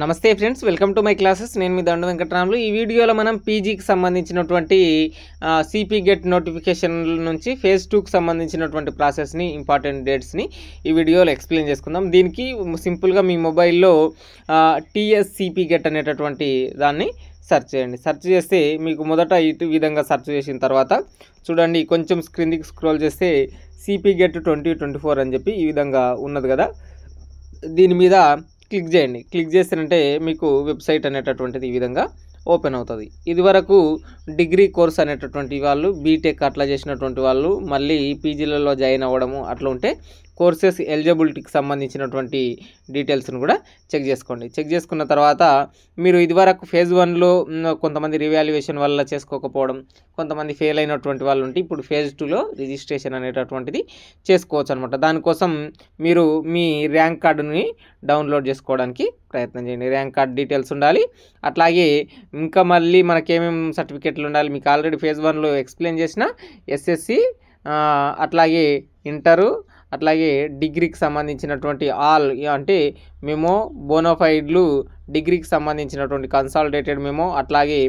నమస్తే friends welcome to my classes నేను మీ దండ వెంకటరాములు ఈ వీడియోలో మనం పీజీకి సంబంధించినటువంటి సిపి గెట్ నోటిఫికేషన్ నుంచి ఫేజ్ టూకి సంబంధించినటువంటి ప్రాసెస్ని ఇంపార్టెంట్ డేట్స్ని ఈ వీడియోలో ఎక్స్ప్లెయిన్ చేసుకుందాం దీనికి సింపుల్గా మీ మొబైల్లో టీఎస్సిపి గెట్ అనేటటువంటి దాన్ని సెర్చ్ చేయండి సెర్చ్ చేస్తే మీకు మొదట ఇటు విధంగా సెర్చ్ చేసిన తర్వాత చూడండి కొంచెం స్క్రీన్కి స్క్రోల్ చేస్తే CP GET twenty twenty four అని చెప్పి ఈ విధంగా ఉన్నది కదా దీని మీద క్లిక్ చేయండి క్లిక్ చేస్తేనంటే మీకు వెబ్సైట్ అనేటటువంటిది ఈ విధంగా ఓపెన్ అవుతుంది ఇది వరకు డిగ్రీ కోర్స్ అనేటటువంటి వాళ్ళు బీటెక్ అట్లా చేసినటువంటి వాళ్ళు మళ్ళీ పీజీలలో జాయిన్ అవ్వడము అట్లా ఉంటే కోర్సెస్ ఎలిజిబిలిటీకి సంబంధించినటువంటి డీటెయిల్స్ను కూడా చెక్ చేసుకోండి చెక్ చేసుకున్న తర్వాత మీరు ఇదివరకు ఫేజ్ వన్లో కొంతమంది రివాల్యుయేషన్ వల్ల చేసుకోకపోవడం కొంతమంది ఫెయిల్ అయినటువంటి వాళ్ళు ఉంటే ఇప్పుడు ఫేజ్ టూలో రిజిస్ట్రేషన్ అనేటటువంటిది చేసుకోవచ్చు అనమాట దానికోసం మీరు మీ ర్యాంక్ కార్డుని డౌన్లోడ్ చేసుకోవడానికి ప్రయత్నం చేయండి ర్యాంక్ కార్డ్ డీటెయిల్స్ ఉండాలి అట్లాగే ఇంకా మళ్ళీ మనకేమేం సర్టిఫికెట్లు ఉండాలి మీకు ఆల్రెడీ ఫేజ్ వన్లో ఎక్స్ప్లెయిన్ చేసిన ఎస్ఎస్సి అట్లాగే ఇంటరు అట్లాగే డిగ్రీకి సంబంధించినటువంటి ఆల్ అంటే మేము బోనోఫైడ్లు డిగ్రీకి సంబంధించినటువంటి కన్సాలిడేటెడ్ మేము అట్లాగే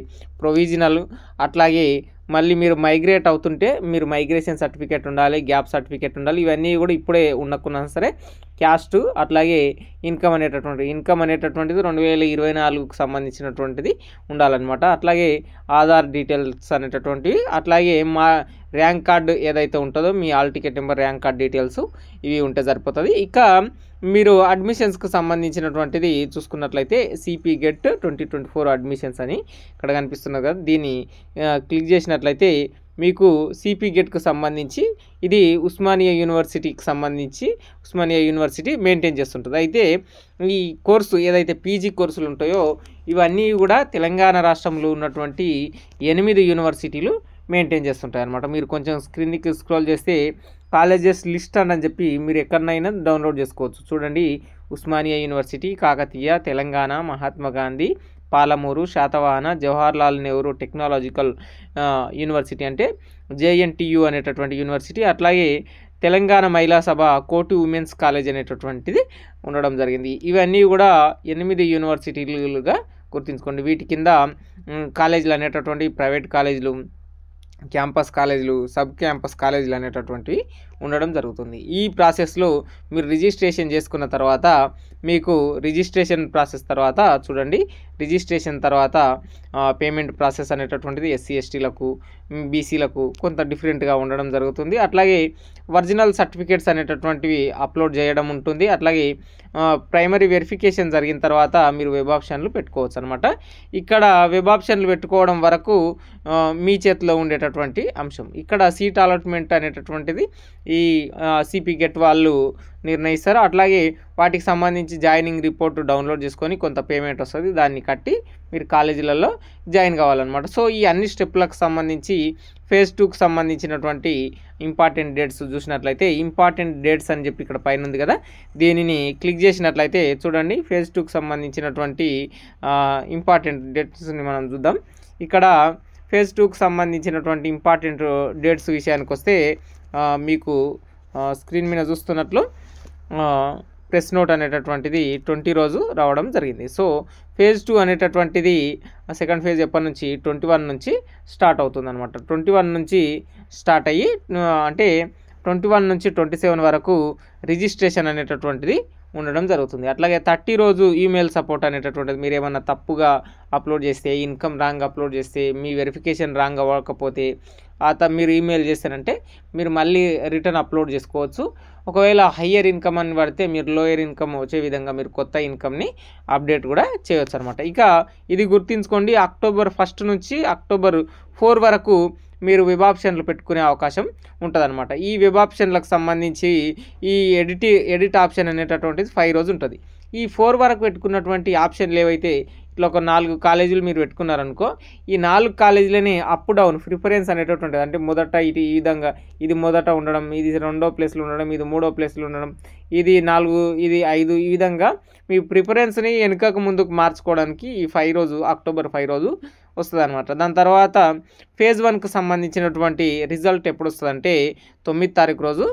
ప్రొవిజనల్ అట్లాగే మళ్ళీ మీరు మైగ్రేట్ అవుతుంటే మీరు మైగ్రేషన్ సర్టిఫికేట్ ఉండాలి గ్యాప్ సర్టిఫికేట్ ఉండాలి ఇవన్నీ కూడా ఇప్పుడే ఉండకున్నా సరే క్యాస్ట్ అట్లాగే ఇన్కమ్ అనేటటువంటి ఇన్కమ్ అనేటటువంటిది రెండు వేల ఇరవై నాలుగుకు సంబంధించినటువంటిది ఉండాలన్నమాట అట్లాగే ఆధార్ డీటెయిల్స్ అనేటటువంటివి అట్లాగే మా ర్యాంక్ కార్డు ఏదైతే ఉంటుందో మీ hall ticket number rank card details ఇవి ఉంటే సరిపోతుంది ఇక మీరు అడ్మిషన్స్కి సంబంధించి సంబంధించినటువంటిది చూసుకున్నట్లయితే CP GET twenty twenty four admissions అని ఇక్కడ కనిపిస్తున్నది కదా దీన్ని క్లిక్ చేసినట్లయితే మీకు సిపి గెట్కు సంబంధించి ఇది ఉస్మానియా యూనివర్సిటీకి సంబంధించి ఉస్మానియా యూనివర్సిటీ మెయింటైన్ చేస్తుంటుంది అయితే ఈ కోర్సు ఏదైతే పీజీ కోర్సులు ఉంటాయో ఇవన్నీ కూడా తెలంగాణ రాష్ట్రంలో ఉన్నటువంటి ఎనిమిది యూనివర్సిటీలు మెయింటైన్ చేస్తుంటాయి అనమాట మీరు కొంచెం స్క్రీన్కి స్క్రోల్ చేస్తే కాలేజెస్ లిస్ట్ అని చెప్పి మీరు ఎక్కడనైనా డౌన్లోడ్ చేసుకోవచ్చు చూడండి Osmania university Kakatiya Telangana Mahatma Gandhi Palamuru Satavahana Jawaharlal Nehru technological university అంటే జేఎన్టీయు అనేటటువంటి యూనివర్సిటీ అట్లాగే తెలంగాణ మహిళా సభ కోటి ఉమెన్స్ కాలేజ్ అనేటటువంటిది ఉండడం జరిగింది ఇవన్నీ కూడా ఎనిమిది యూనివర్సిటీలుగా గుర్తుంచుకోండి వీటి కింద కాలేజీలు అనేటటువంటి ప్రైవేట్ కాలేజీలు క్యాంపస్ కాలేజీలు సబ్ క్యాంపస్ కాలేజీలు అనేటటువంటివి ఉండడం జరుగుతుంది ఈ ప్రాసెస్లో మీరు రిజిస్ట్రేషన్ చేసుకున్న తర్వాత మీకు రిజిస్ట్రేషన్ ప్రాసెస్ తర్వాత చూడండి రిజిస్ట్రేషన్ తర్వాత పేమెంట్ ప్రాసెస్ అనేటటువంటిది ఎస్సీ ఎస్టీలకు బీసీలకు కొంత డిఫరెంట్గా ఉండడం జరుగుతుంది అట్లాగే ఒరిజినల్ సర్టిఫికేట్స్ అనేటటువంటివి అప్లోడ్ చేయడం ఉంటుంది అట్లాగే ప్రైమరీ వెరిఫికేషన్ జరిగిన తర్వాత మీరు వెబ్ ఆప్షన్లు పెట్టుకోవచ్చు అనమాట ఇక్కడ వెబ్ ఆప్షన్లు పెట్టుకోవడం వరకు మీ చేతిలో ఉండేటటువంటి అంశం ఇక్కడ సీట్ అలాట్మెంట్ అనేటటువంటిది ఈ సిపి గెట్ వాళ్ళు నిర్ణయిస్తారు అట్లాగే వాటికి సంబంధించి జాయినింగ్ రిపోర్ట్ డౌన్లోడ్ చేసుకొని కొంత పేమెంట్ వస్తుంది దాన్ని కట్టి మీరు కాలేజీలలో జాయిన్ కావాలన్నమాట సో ఈ అన్ని స్టెప్లకు సంబంధించి ఫేజ్ టూకి సంబంధించినటువంటి ఇంపార్టెంట్ డేట్స్ చూసినట్లయితే ఇంపార్టెంట్ డేట్స్ అని చెప్పి ఇక్కడ పైన ఉంది కదా దీనిని క్లిక్ చేసినట్లయితే చూడండి ఫేజ్ టూకి సంబంధించినటువంటి ఇంపార్టెంట్ డేట్స్ని మనం చూద్దాం ఇక్కడ ఫేజ్ టూకి సంబంధించినటువంటి ఇంపార్టెంట్ డేట్స్ విషయానికి వస్తే మీకు స్క్రీన్ మీద చూస్తున్నట్లు ప్రెస్ నోట్ అనేటటువంటిది ట్వంటీ రోజు రావడం జరిగింది సో ఫేజ్ టూ అనేటటువంటిది సెకండ్ ఫేజ్ ఎప్పటి నుంచి ట్వంటీ వన్ నుంచి స్టార్ట్ అవుతుంది అనమాట ట్వంటీ వన్ నుంచి స్టార్ట్ అయ్యి అంటే ట్వంటీ వన్ నుంచి ట్వంటీ సెవెన్ వరకు రిజిస్ట్రేషన్ అనేటటువంటిది ఉండడం జరుగుతుంది అట్లాగే థర్టీ రోజు ఈమెయిల్ సపోర్ట్ అనేటటువంటిది మీరు ఏమన్నా తప్పుగా అప్లోడ్ చేస్తే ఇన్కమ్ రాంగ్ అప్లోడ్ చేస్తే మీ వెరిఫికేషన్ రాంగ్ అవ్వకపోతే ఆ మీరు ఈమెయిల్ చేశారంటే మీరు మళ్ళీ రిటర్న్ అప్లోడ్ చేసుకోవచ్చు ఒకవేళ హయ్యర్ ఇన్కమ్ అని పడితే మీరు లోయర్ ఇన్కమ్ వచ్చే విధంగా మీరు కొత్త ఇన్కమ్ని అప్డేట్ కూడా చేయవచ్చు అనమాట ఇక ఇది గుర్తుంచుకోండి అక్టోబర్ ఫస్ట్ నుంచి అక్టోబర్ ఫోర్ వరకు మీరు వెబాప్షన్లు ఆప్షన్లు పెట్టుకునే అవకాశం ఉంటుందన్నమాట ఈ వెబాప్షన్లకు ఆప్షన్లకు సంబంధించి ఈ ఎడిట్ ఎడిట్ ఆప్షన్ అనేటటువంటిది ఫైవ్ రోజు ఉంటుంది ఈ ఫోర్ వరకు పెట్టుకున్నటువంటి ఆప్షన్లు ఏవైతే ఇట్లా ఒక నాలుగు కాలేజీలు మీరు పెట్టుకున్నారనుకో ఈ నాలుగు కాలేజీలని అప్ డౌన్ ప్రిఫరెన్స్ అనేటట్టు ఉంటుంది అంటే మొదట ఇది ఈ విధంగా ఇది మొదట ఉండడం ఇది రెండో ప్లేస్లో ఉండడం ఇది మూడో ప్లేస్లో ఉండడం ఇది నాలుగు ఇది ఐదు ఈ విధంగా మీ ప్రిఫరెన్స్ని వెనుకకు ముందుకు మార్చుకోవడానికి ఈ ఫైవ్ రోజు అక్టోబర్ ఫైవ్ రోజు వస్తుంది అనమాట దాని తర్వాత ఫేజ్ వన్కి సంబంధించినటువంటి రిజల్ట్ ఎప్పుడు అంటే తొమ్మిది తారీఖు రోజు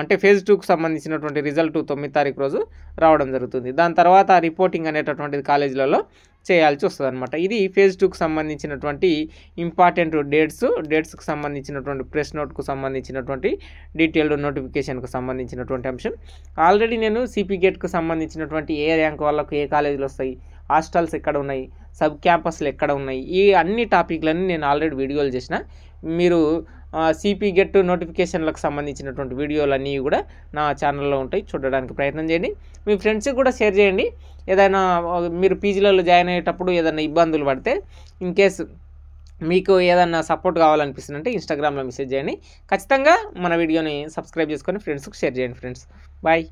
అంటే ఫేజ్ టూకి సంబంధించినటువంటి రిజల్ట్ తొమ్మిది తారీఖు రోజు రావడం జరుగుతుంది దాని తర్వాత రిపోర్టింగ్ అనేటటువంటిది కాలేజీలలో చేయాల్సి వస్తుంది అనమాట ఇది ఫేజ్ టూకి సంబంధించినటువంటి ఇంపార్టెంట్ డేట్స్ డేట్స్కి సంబంధించినటువంటి ప్రెస్ నోట్కు సంబంధించినటువంటి డీటెయిల్డ్ నోటిఫికేషన్కు సంబంధించినటువంటి అంశం ఆల్రెడీ నేను సిపి గేట్కు సంబంధించినటువంటి ఏ ర్యాంక్ వాళ్ళకు ఏ కాలేజీలు వస్తాయి హాస్టల్స్ ఎక్కడ ఉన్నాయి సబ్ క్యాంపస్లు ఎక్కడ ఉన్నాయి ఈ అన్ని టాపిక్లన్నీ నేను ఆల్రెడీ వీడియోలు చేసిన మీరు సిపి గెట్ నోటిఫికేషన్లకు సంబంధించినటువంటి వీడియోలు అన్నీ కూడా నా ఛానల్లో ఉంటాయి చూడడానికి ప్రయత్నం చేయండి మీ ఫ్రెండ్స్కి కూడా షేర్ చేయండి ఏదైనా మీరు పీజీలలో జాయిన్ అయ్యేటప్పుడు ఏదైనా ఇబ్బందులు పడితే ఇన్ కేసు మీకు ఏదన్నా సపోర్ట్ కావాలనిపిస్తుందంటే ఇన్స్టాగ్రామ్లో మెసేజ్ చేయండి ఖచ్చితంగా మన వీడియోని సబ్స్క్రైబ్ చేసుకొని ఫ్రెండ్స్కి షేర్ చేయండి ఫ్రెండ్స్ బాయ్